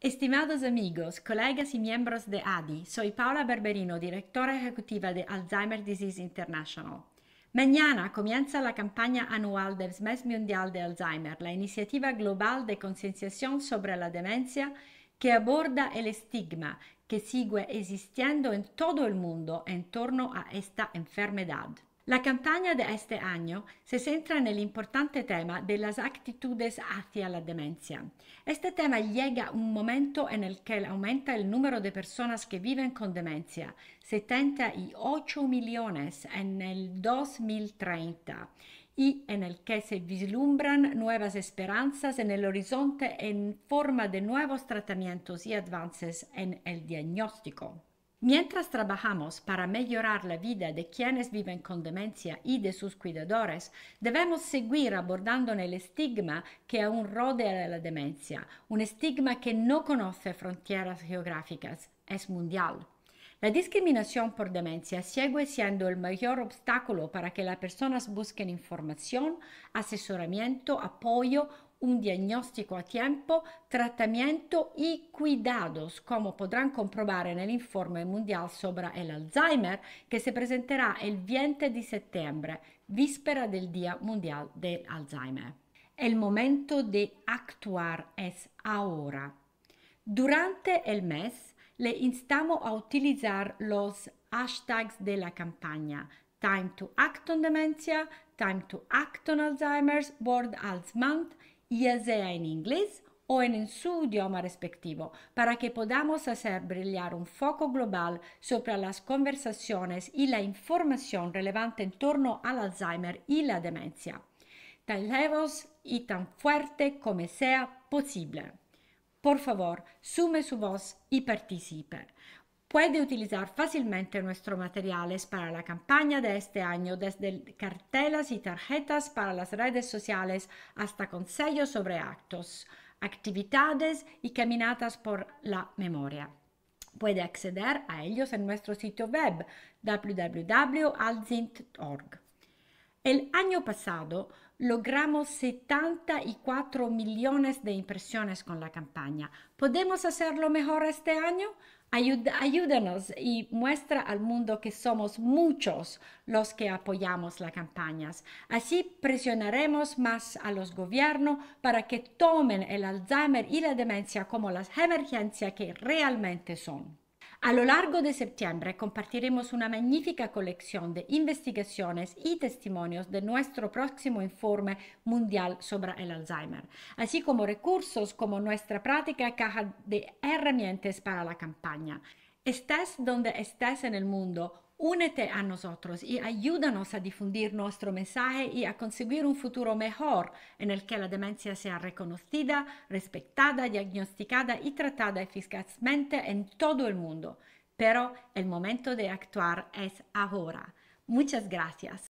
Estimados amigos, colegas y miembros de ADI, soy Paula Berberino, directora ejecutiva de Alzheimer Disease International. Mañana comienza la campaña anual del Mes Mundial de Alzheimer, la iniciativa global de concienciación sobre la demencia que aborda el estigma que sigue existiendo en todo el mundo en torno a esta enfermedad. La campaña de este año se centra en el importante tema de las actitudes hacia la demencia. Este tema llega a un momento en el que aumenta el número de personas que viven con demencia, 78 millones en el 2030 y en el que se vislumbran nuevas esperanzas en el horizonte en forma de nuevos tratamientos y avances en el diagnóstico. Mientras trabajamos para mejorar la vida de quienes viven con demencia y de sus cuidadores, debemos seguir abordando el estigma que aún rodea la demencia, un estigma que no conoce fronteras geográficas, es mundial. La discriminación por demencia sigue siendo el mayor obstáculo para que las personas busquen información, asesoramiento, apoyo un diagnostico a tempo, trattamento e cuidados, come potranno comprovare en el informe mundial sobre el Alzheimer que se presenterá el 20 de septiembre, víspera del Dia Mundial del Alzheimer. il momento di actuar es ora. Durante il mes le instamos a utilizzare los hashtags della campagna Time to Act on Dementia, Time to Act on Alzheimer's, World Alzheimer's ya sea en inglés o en su idioma respectivo, para que podamos hacer brillar un foco global sobre las conversaciones y la información relevante en torno al Alzheimer y la demencia, tan lejos y tan fuerte como sea posible. Por favor, sume su voz y participe. Puede utilizar fácilmente nuestros materiales para la campaña de este año, desde cartelas y tarjetas para las redes sociales hasta consejos sobre actos, actividades y caminatas por la memoria. Puede acceder a ellos en nuestro sitio web www.alzint.org. El año pasado logramos 74 millones de impresiones con la campaña. ¿Podemos hacerlo mejor este año? ayúdenos ayúdanos y muestra al mundo que somos muchos los que apoyamos las campañas. Así presionaremos más a los gobiernos para que tomen el Alzheimer y la demencia como las emergencias que realmente son. A lo largo de septiembre compartiremos una magnífica colección de investigaciones y testimonios de nuestro próximo informe mundial sobre el Alzheimer, así como recursos como nuestra práctica caja de herramientas para la campaña. Estés donde estés en el mundo, Únete a nosotros y ayúdanos a difundir nuestro mensaje y a conseguir un futuro mejor en el que la demencia sea reconocida, respetada, diagnosticada y tratada eficazmente en todo el mundo. Pero el momento de actuar es ahora. Muchas gracias.